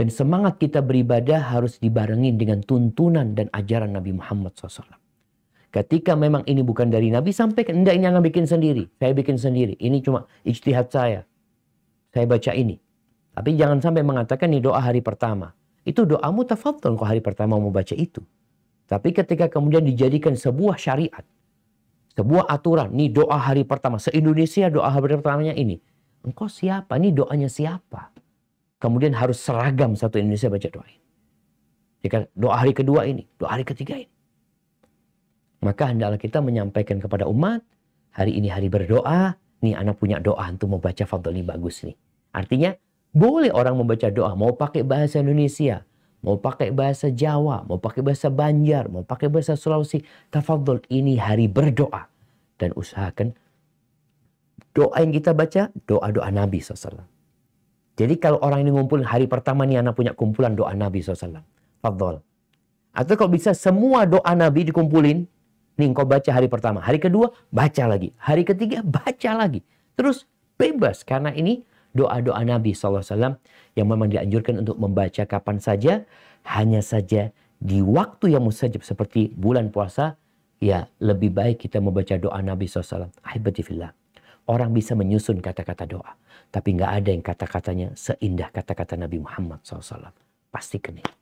Dan semangat kita beribadah harus dibarengi dengan tuntunan dan ajaran Nabi Muhammad SAW. Ketika memang ini bukan dari Nabi, sampai enggak ini akan bikin sendiri. Saya bikin sendiri. Ini cuma ijtihad saya. Saya baca ini. Tapi jangan sampai mengatakan ini doa hari pertama. Itu doamu tafadhol kok hari pertama mau baca itu. Tapi ketika kemudian dijadikan sebuah syariat, sebuah aturan, nih doa hari pertama, se-Indonesia doa hari pertamanya ini. Engkau siapa? Ini doanya siapa? Kemudian harus seragam satu Indonesia baca doa ini. Jika doa hari kedua ini, doa hari ketiga ini. Maka hendaklah kita menyampaikan kepada umat, hari ini hari berdoa, nih anak punya doa, untuk mau baca fadl ini bagus nih. Artinya, boleh orang membaca doa, mau pakai bahasa Indonesia, mau pakai bahasa Jawa, mau pakai bahasa Banjar, mau pakai bahasa Sulawesi. tafadol ini hari berdoa. Dan usahakan doa yang kita baca, doa-doa Nabi SAW. Jadi kalau orang ini ngumpulin hari pertama nih anak punya kumpulan doa Nabi SAW. Fadol. Atau kalau bisa semua doa Nabi dikumpulin. Nih engkau baca hari pertama. Hari kedua baca lagi. Hari ketiga baca lagi. Terus bebas karena ini doa-doa Nabi SAW yang memang dianjurkan untuk membaca kapan saja. Hanya saja di waktu yang mustajab seperti bulan puasa. Ya lebih baik kita membaca doa Nabi SAW. Ahibatifillah. Orang bisa menyusun kata-kata doa. Tapi nggak ada yang kata-katanya seindah kata-kata Nabi Muhammad SAW. Pasti kena.